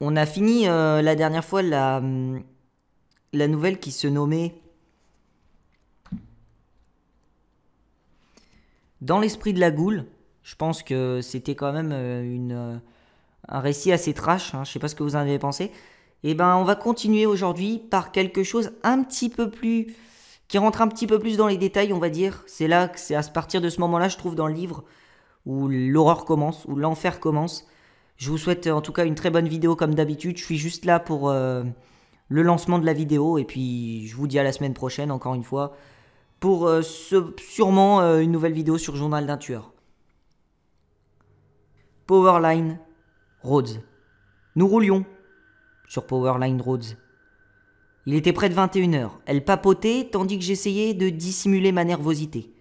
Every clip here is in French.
On a fini euh, la dernière fois la, la nouvelle qui se nommait Dans l'esprit de la goule. Je pense que c'était quand même euh, une, euh, un récit assez trash. Hein. Je ne sais pas ce que vous en avez pensé. Et eh ben, on va continuer aujourd'hui par quelque chose un petit peu plus. qui rentre un petit peu plus dans les détails, on va dire. C'est là, c'est à partir de ce moment-là, je trouve, dans le livre, où l'horreur commence, où l'enfer commence. Je vous souhaite euh, en tout cas une très bonne vidéo comme d'habitude. Je suis juste là pour euh, le lancement de la vidéo et puis je vous dis à la semaine prochaine encore une fois pour euh, sûrement une nouvelle vidéo sur Journal d'un tueur. Powerline Rhodes. Nous roulions sur Powerline Rhodes. Il était près de 21h. Elle papotait tandis que j'essayais de dissimuler ma nervosité.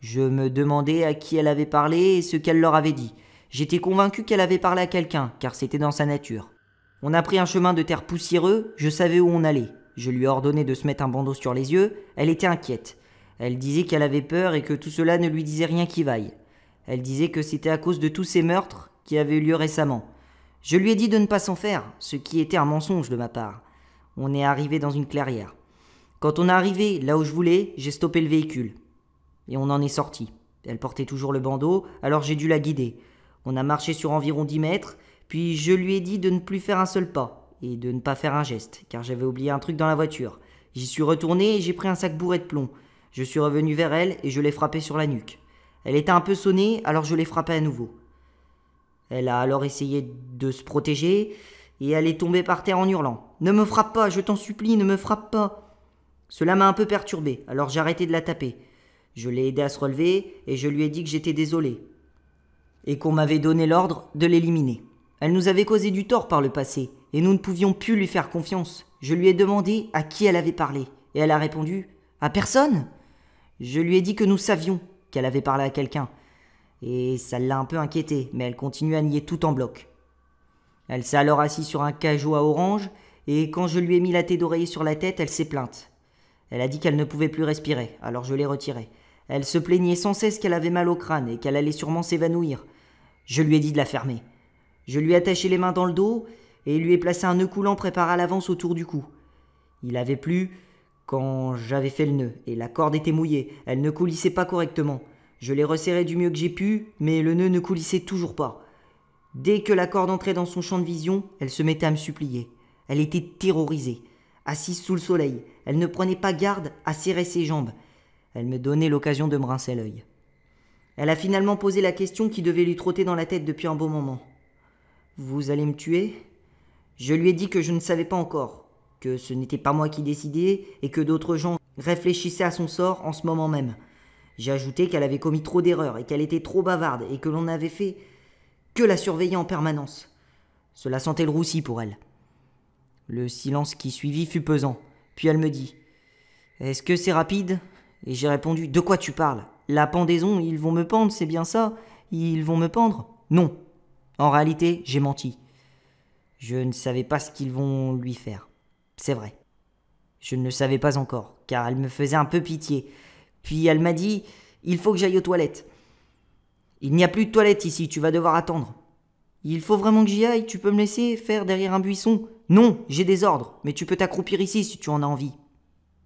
Je me demandais à qui elle avait parlé et ce qu'elle leur avait dit. J'étais convaincu qu'elle avait parlé à quelqu'un, car c'était dans sa nature. On a pris un chemin de terre poussiéreux, je savais où on allait. Je lui ai ordonné de se mettre un bandeau sur les yeux, elle était inquiète. Elle disait qu'elle avait peur et que tout cela ne lui disait rien qui vaille. Elle disait que c'était à cause de tous ces meurtres qui avaient eu lieu récemment. Je lui ai dit de ne pas s'en faire, ce qui était un mensonge de ma part. On est arrivé dans une clairière. Quand on est arrivé là où je voulais, j'ai stoppé le véhicule. Et on en est sorti. Elle portait toujours le bandeau, alors j'ai dû la guider. On a marché sur environ 10 mètres, puis je lui ai dit de ne plus faire un seul pas et de ne pas faire un geste, car j'avais oublié un truc dans la voiture. J'y suis retourné et j'ai pris un sac bourré de plomb. Je suis revenu vers elle et je l'ai frappée sur la nuque. Elle était un peu sonnée, alors je l'ai frappée à nouveau. Elle a alors essayé de se protéger et elle est tombée par terre en hurlant. Ne me frappe pas, je t'en supplie, ne me frappe pas. Cela m'a un peu perturbé, alors j'ai arrêté de la taper. Je l'ai aidée à se relever et je lui ai dit que j'étais désolé, et qu'on m'avait donné l'ordre de l'éliminer. Elle nous avait causé du tort par le passé, et nous ne pouvions plus lui faire confiance. Je lui ai demandé à qui elle avait parlé, et elle a répondu À personne Je lui ai dit que nous savions qu'elle avait parlé à quelqu'un, et ça l'a un peu inquiétée, mais elle continue à nier tout en bloc. Elle s'est alors assise sur un cajou à orange, et quand je lui ai mis la tête d'oreiller sur la tête, elle s'est plainte. Elle a dit qu'elle ne pouvait plus respirer, alors je l'ai retirée. Elle se plaignait sans cesse qu'elle avait mal au crâne et qu'elle allait sûrement s'évanouir. Je lui ai dit de la fermer. Je lui ai attaché les mains dans le dos et lui ai placé un nœud coulant préparé à l'avance autour du cou. Il avait plu quand j'avais fait le nœud et la corde était mouillée. Elle ne coulissait pas correctement. Je l'ai resserré du mieux que j'ai pu, mais le nœud ne coulissait toujours pas. Dès que la corde entrait dans son champ de vision, elle se mettait à me supplier. Elle était terrorisée. Assise sous le soleil, elle ne prenait pas garde à serrer ses jambes. Elle me donnait l'occasion de me rincer l'œil. Elle a finalement posé la question qui devait lui trotter dans la tête depuis un bon moment. Vous allez me tuer Je lui ai dit que je ne savais pas encore, que ce n'était pas moi qui décidais et que d'autres gens réfléchissaient à son sort en ce moment même. J'ai ajouté qu'elle avait commis trop d'erreurs et qu'elle était trop bavarde et que l'on n'avait fait que la surveiller en permanence. Cela sentait le roussi pour elle. Le silence qui suivit fut pesant. Puis elle me dit Est-ce que c'est rapide Et j'ai répondu De quoi tu parles la pendaison, ils vont me pendre, c'est bien ça Ils vont me pendre Non. En réalité, j'ai menti. Je ne savais pas ce qu'ils vont lui faire. C'est vrai. Je ne le savais pas encore, car elle me faisait un peu pitié. Puis elle m'a dit Il faut que j'aille aux toilettes. Il n'y a plus de toilettes ici, tu vas devoir attendre. Il faut vraiment que j'y aille, tu peux me laisser faire derrière un buisson Non, j'ai des ordres, mais tu peux t'accroupir ici si tu en as envie.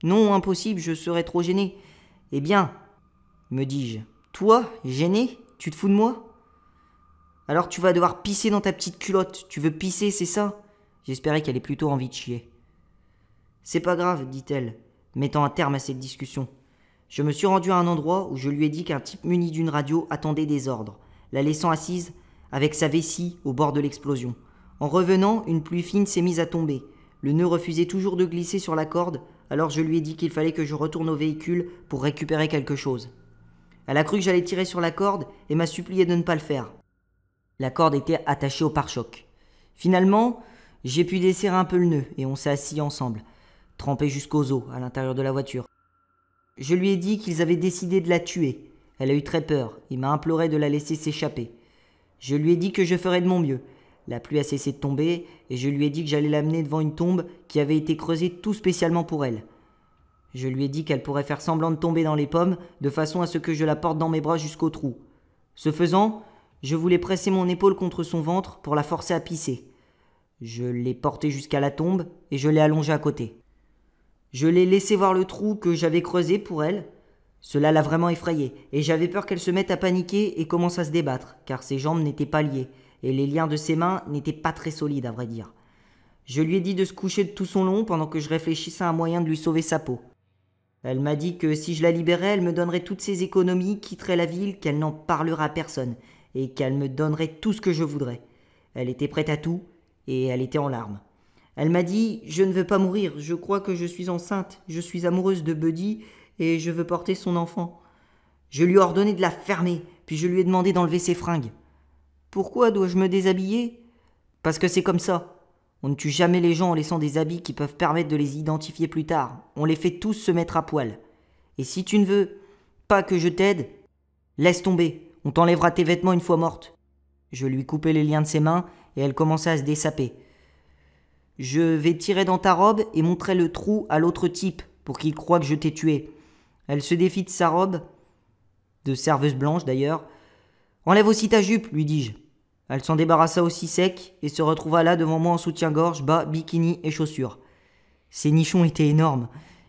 Non, impossible, je serais trop gêné. Eh bien, me dis-je. Toi, gêné Tu te fous de moi Alors tu vas devoir pisser dans ta petite culotte. Tu veux pisser, c'est ça J'espérais qu'elle ait plutôt envie de chier. C'est pas grave, dit-elle, mettant un terme à cette discussion. Je me suis rendu à un endroit où je lui ai dit qu'un type muni d'une radio attendait des ordres, la laissant assise avec sa vessie au bord de l'explosion. En revenant, une pluie fine s'est mise à tomber. Le nœud refusait toujours de glisser sur la corde, alors je lui ai dit qu'il fallait que je retourne au véhicule pour récupérer quelque chose. Elle a cru que j'allais tirer sur la corde et m'a supplié de ne pas le faire. La corde était attachée au pare-choc. Finalement, j'ai pu desserrer un peu le nœud et on s'est assis ensemble, trempés jusqu'aux os à l'intérieur de la voiture. Je lui ai dit qu'ils avaient décidé de la tuer. Elle a eu très peur et m'a imploré de la laisser s'échapper. Je lui ai dit que je ferais de mon mieux. La pluie a cessé de tomber et je lui ai dit que j'allais l'amener devant une tombe qui avait été creusée tout spécialement pour elle. Je lui ai dit qu'elle pourrait faire semblant de tomber dans les pommes, de façon à ce que je la porte dans mes bras jusqu'au trou. Ce faisant, je voulais presser mon épaule contre son ventre pour la forcer à pisser. Je l'ai portée jusqu'à la tombe et je l'ai allongée à côté. Je l'ai laissée voir le trou que j'avais creusé pour elle. Cela l'a vraiment effrayée, et j'avais peur qu'elle se mette à paniquer et commence à se débattre, car ses jambes n'étaient pas liées, et les liens de ses mains n'étaient pas très solides à vrai dire. Je lui ai dit de se coucher de tout son long pendant que je réfléchissais à un moyen de lui sauver sa peau. Elle m'a dit que si je la libérais, elle me donnerait toutes ses économies, quitterait la ville, qu'elle n'en parlera à personne, et qu'elle me donnerait tout ce que je voudrais. Elle était prête à tout, et elle était en larmes. Elle m'a dit Je ne veux pas mourir, je crois que je suis enceinte, je suis amoureuse de Buddy, et je veux porter son enfant. Je lui ai ordonné de la fermer, puis je lui ai demandé d'enlever ses fringues. Pourquoi dois-je me déshabiller Parce que c'est comme ça. On ne tue jamais les gens en laissant des habits qui peuvent permettre de les identifier plus tard. On les fait tous se mettre à poil. Et si tu ne veux pas que je t'aide, laisse tomber. On t'enlèvera tes vêtements une fois morte. Je lui coupai les liens de ses mains et elle commença à se dessaper. Je vais tirer dans ta robe et montrer le trou à l'autre type pour qu'il croie que je t'ai tué. Elle se défie de sa robe, de serveuse blanche d'ailleurs. Enlève aussi ta jupe, lui dis-je. Elle s'en débarrassa aussi sec et se retrouva là devant moi en soutien-gorge, bas, bikini et chaussures. Ses nichons étaient énormes.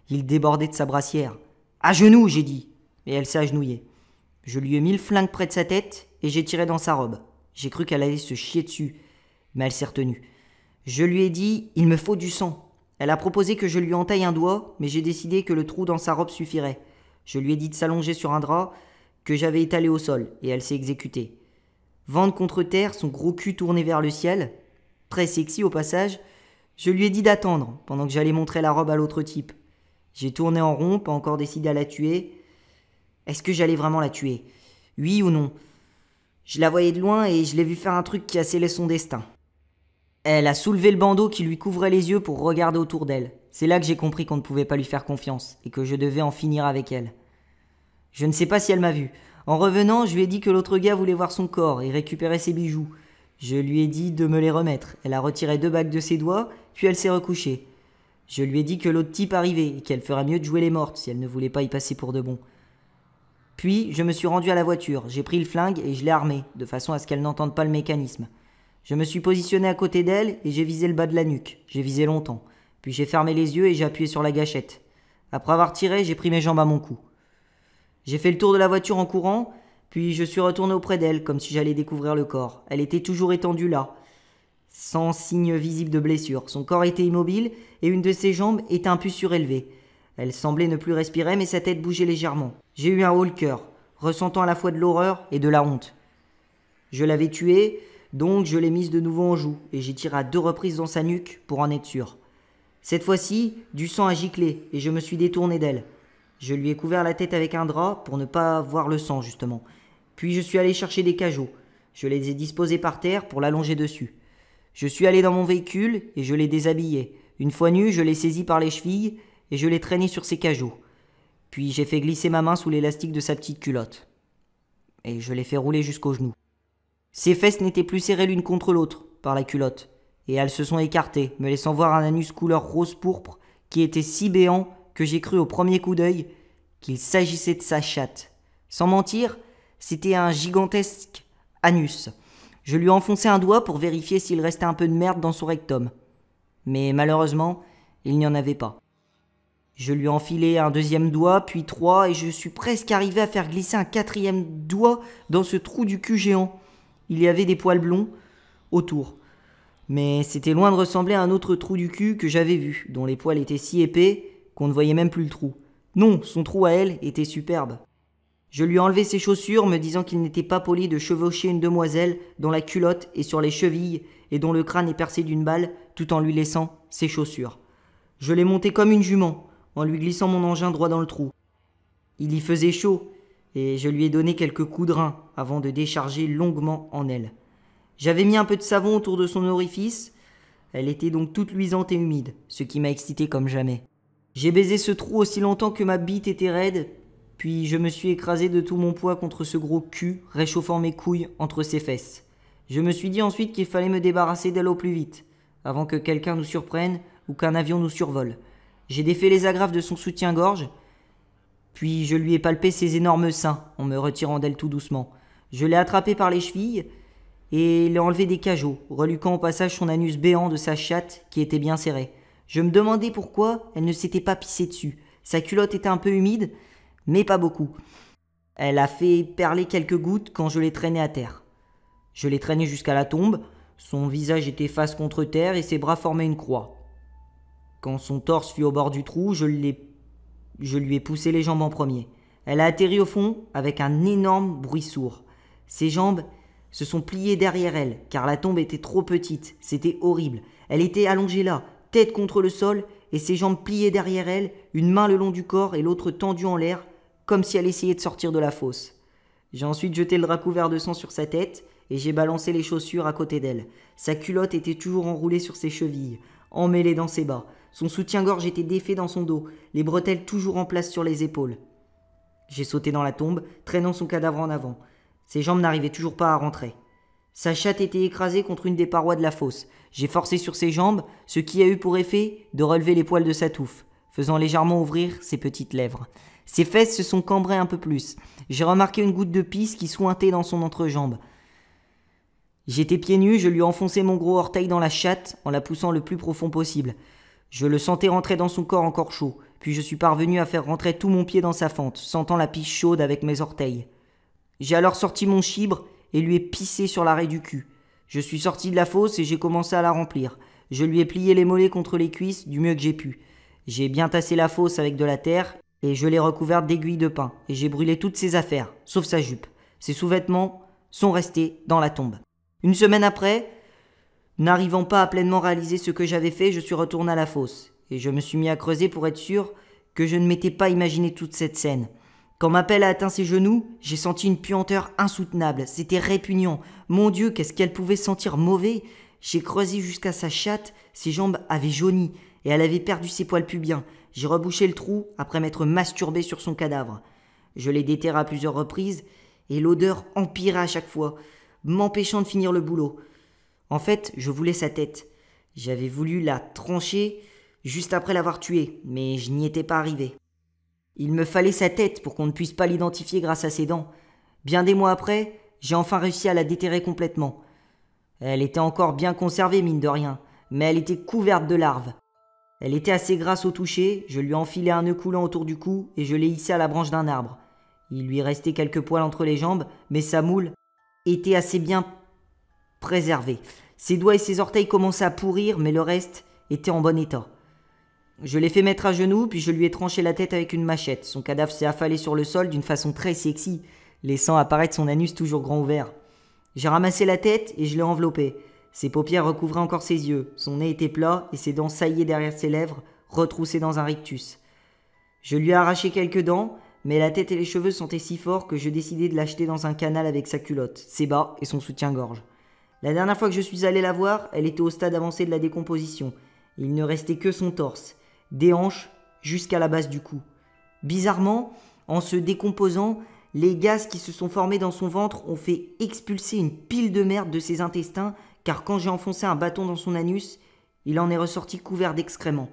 Ils débordaient de sa brassière. À genoux, j'ai dit. Et elle s'est agenouillée. Je lui ai mis le flingue près de sa tête et j'ai tiré dans sa robe. J'ai cru qu'elle allait se chier dessus, mais elle s'est retenue. Je lui ai dit Il me faut du sang. Elle a proposé que je lui entaille un doigt, mais j'ai décidé que le trou dans sa robe suffirait. Je lui ai dit de s'allonger sur un drap que j'avais étalé au sol, et elle s'est exécutée. Vente contre terre, son gros cul tourné vers le ciel, très sexy au passage, je lui ai dit d'attendre pendant que j'allais montrer la robe à l'autre type. J'ai tourné en rond, pas encore décidé à la tuer. Est-ce que j'allais vraiment la tuer Oui ou non Je la voyais de loin et je l'ai vu faire un truc qui a scellé son destin. Elle a soulevé le bandeau qui lui couvrait les yeux pour regarder autour d'elle. C'est là que j'ai compris qu'on ne pouvait pas lui faire confiance et que je devais en finir avec elle. Je ne sais pas si elle m'a vu. En revenant, je lui ai dit que l'autre gars voulait voir son corps et récupérer ses bijoux. Je lui ai dit de me les remettre. Elle a retiré deux bagues de ses doigts, puis elle s'est recouchée. Je lui ai dit que l'autre type arrivait et qu'elle ferait mieux de jouer les mortes si elle ne voulait pas y passer pour de bon. Puis, je me suis rendu à la voiture, j'ai pris le flingue et je l'ai armé, de façon à ce qu'elle n'entende pas le mécanisme. Je me suis positionné à côté d'elle et j'ai visé le bas de la nuque. J'ai visé longtemps. Puis j'ai fermé les yeux et j'ai appuyé sur la gâchette. Après avoir tiré, j'ai pris mes jambes à mon cou. J'ai fait le tour de la voiture en courant, puis je suis retourné auprès d'elle, comme si j'allais découvrir le corps. Elle était toujours étendue là, sans signe visible de blessure. Son corps était immobile, et une de ses jambes était un peu surélevée. Elle semblait ne plus respirer, mais sa tête bougeait légèrement. J'ai eu un haut le cœur, ressentant à la fois de l'horreur et de la honte. Je l'avais tuée, donc je l'ai mise de nouveau en joue, et j'ai tiré à deux reprises dans sa nuque pour en être sûr. Cette fois-ci, du sang a giclé, et je me suis détourné d'elle. Je lui ai couvert la tête avec un drap pour ne pas voir le sang, justement. Puis je suis allé chercher des cajots. Je les ai disposés par terre pour l'allonger dessus. Je suis allé dans mon véhicule et je l'ai déshabillé. Une fois nu, je l'ai saisi par les chevilles et je l'ai traîné sur ses cajots. Puis j'ai fait glisser ma main sous l'élastique de sa petite culotte. Et je l'ai fait rouler jusqu'aux genoux. Ses fesses n'étaient plus serrées l'une contre l'autre par la culotte, et elles se sont écartées, me laissant voir un anus couleur rose pourpre qui était si béant que j'ai cru au premier coup d'œil qu'il s'agissait de sa chatte. Sans mentir, c'était un gigantesque anus. Je lui enfonçai un doigt pour vérifier s'il restait un peu de merde dans son rectum. Mais malheureusement, il n'y en avait pas. Je lui enfilai un deuxième doigt, puis trois, et je suis presque arrivé à faire glisser un quatrième doigt dans ce trou du cul géant. Il y avait des poils blonds autour. Mais c'était loin de ressembler à un autre trou du cul que j'avais vu, dont les poils étaient si épais qu'on ne voyait même plus le trou. Non, son trou à elle était superbe. Je lui enlevai ses chaussures, me disant qu'il n'était pas poli de chevaucher une demoiselle dont la culotte est sur les chevilles et dont le crâne est percé d'une balle, tout en lui laissant ses chaussures. Je l'ai montée comme une jument, en lui glissant mon engin droit dans le trou. Il y faisait chaud, et je lui ai donné quelques coups de rein avant de décharger longuement en elle. J'avais mis un peu de savon autour de son orifice, elle était donc toute luisante et humide, ce qui m'a excité comme jamais. J'ai baisé ce trou aussi longtemps que ma bite était raide, puis je me suis écrasé de tout mon poids contre ce gros cul, réchauffant mes couilles entre ses fesses. Je me suis dit ensuite qu'il fallait me débarrasser d'elle au plus vite, avant que quelqu'un nous surprenne ou qu'un avion nous survole. J'ai défait les agrafes de son soutien-gorge, puis je lui ai palpé ses énormes seins en me retirant d'elle tout doucement. Je l'ai attrapé par les chevilles et l'ai enlevé des cajots, reluquant au passage son anus béant de sa chatte qui était bien serrée. Je me demandais pourquoi elle ne s'était pas pissée dessus. Sa culotte était un peu humide, mais pas beaucoup. Elle a fait perler quelques gouttes quand je l'ai traînée à terre. Je l'ai traînée jusqu'à la tombe, son visage était face contre terre et ses bras formaient une croix. Quand son torse fut au bord du trou, je, je lui ai poussé les jambes en premier. Elle a atterri au fond avec un énorme bruit sourd. Ses jambes se sont pliées derrière elle, car la tombe était trop petite, c'était horrible. Elle était allongée là, contre le sol et ses jambes pliées derrière elle, une main le long du corps et l'autre tendue en l'air, comme si elle essayait de sortir de la fosse. J'ai ensuite jeté le drap couvert de sang sur sa tête et j'ai balancé les chaussures à côté d'elle. Sa culotte était toujours enroulée sur ses chevilles, emmêlée dans ses bas. Son soutien-gorge était défait dans son dos, les bretelles toujours en place sur les épaules. J'ai sauté dans la tombe, traînant son cadavre en avant. Ses jambes n'arrivaient toujours pas à rentrer. Sa chatte était écrasée contre une des parois de la fosse. J'ai forcé sur ses jambes, ce qui a eu pour effet de relever les poils de sa touffe, faisant légèrement ouvrir ses petites lèvres. Ses fesses se sont cambrées un peu plus. J'ai remarqué une goutte de pisse qui sointait dans son entrejambe. J'étais pieds nus, je lui enfonçais mon gros orteil dans la chatte en la poussant le plus profond possible. Je le sentais rentrer dans son corps encore chaud, puis je suis parvenu à faire rentrer tout mon pied dans sa fente, sentant la pisse chaude avec mes orteils. J'ai alors sorti mon chibre et lui ai pissé sur l'arrêt du cul. Je suis sorti de la fosse et j'ai commencé à la remplir. Je lui ai plié les mollets contre les cuisses du mieux que j'ai pu. J'ai bien tassé la fosse avec de la terre et je l'ai recouverte d'aiguilles de pain et j'ai brûlé toutes ses affaires, sauf sa jupe. Ses sous-vêtements sont restés dans la tombe. Une semaine après, n'arrivant pas à pleinement réaliser ce que j'avais fait, je suis retourné à la fosse et je me suis mis à creuser pour être sûr que je ne m'étais pas imaginé toute cette scène. Quand ma pelle a atteint ses genoux, j'ai senti une puanteur insoutenable. C'était répugnant. Mon Dieu, qu'est-ce qu'elle pouvait sentir mauvais J'ai creusé jusqu'à sa chatte, ses jambes avaient jauni, et elle avait perdu ses poils pubiens. J'ai rebouché le trou après m'être masturbé sur son cadavre. Je l'ai déterré à plusieurs reprises, et l'odeur empira à chaque fois, m'empêchant de finir le boulot. En fait, je voulais sa tête. J'avais voulu la trancher juste après l'avoir tuée, mais je n'y étais pas arrivé. Il me fallait sa tête pour qu'on ne puisse pas l'identifier grâce à ses dents. Bien des mois après, j'ai enfin réussi à la déterrer complètement. Elle était encore bien conservée, mine de rien, mais elle était couverte de larves. Elle était assez grasse au toucher, je lui enfilai un nœud coulant autour du cou et je l'ai hissé à la branche d'un arbre. Il lui restait quelques poils entre les jambes, mais sa moule était assez bien préservée. Ses doigts et ses orteils commençaient à pourrir, mais le reste était en bon état. Je l'ai fait mettre à genoux, puis je lui ai tranché la tête avec une machette. Son cadavre s'est affalé sur le sol d'une façon très sexy, laissant apparaître son anus toujours grand ouvert. J'ai ramassé la tête et je l'ai enveloppé. Ses paupières recouvraient encore ses yeux, son nez était plat et ses dents saillaient derrière ses lèvres, retroussées dans un rictus. Je lui ai arraché quelques dents, mais la tête et les cheveux sentaient si fort que je décidai de l'acheter dans un canal avec sa culotte, ses bas et son soutien-gorge. La dernière fois que je suis allé la voir, elle était au stade avancé de la décomposition. Il ne restait que son torse des hanches jusqu'à la base du cou. Bizarrement, en se décomposant, les gaz qui se sont formés dans son ventre ont fait expulser une pile de merde de ses intestins, car quand j'ai enfoncé un bâton dans son anus, il en est ressorti couvert d'excréments.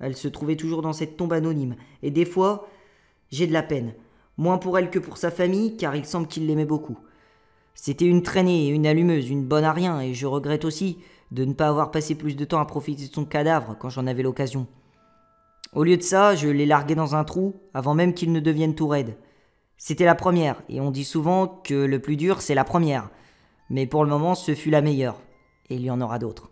Elle se trouvait toujours dans cette tombe anonyme, et des fois, j'ai de la peine. Moins pour elle que pour sa famille, car il semble qu'il l'aimait beaucoup. C'était une traînée, une allumeuse, une bonne à rien, et je regrette aussi de ne pas avoir passé plus de temps à profiter de son cadavre quand j'en avais l'occasion. Au lieu de ça, je l'ai largué dans un trou avant même qu'ils ne devienne tout raide. C'était la première, et on dit souvent que le plus dur, c'est la première. Mais pour le moment, ce fut la meilleure, et il y en aura d'autres.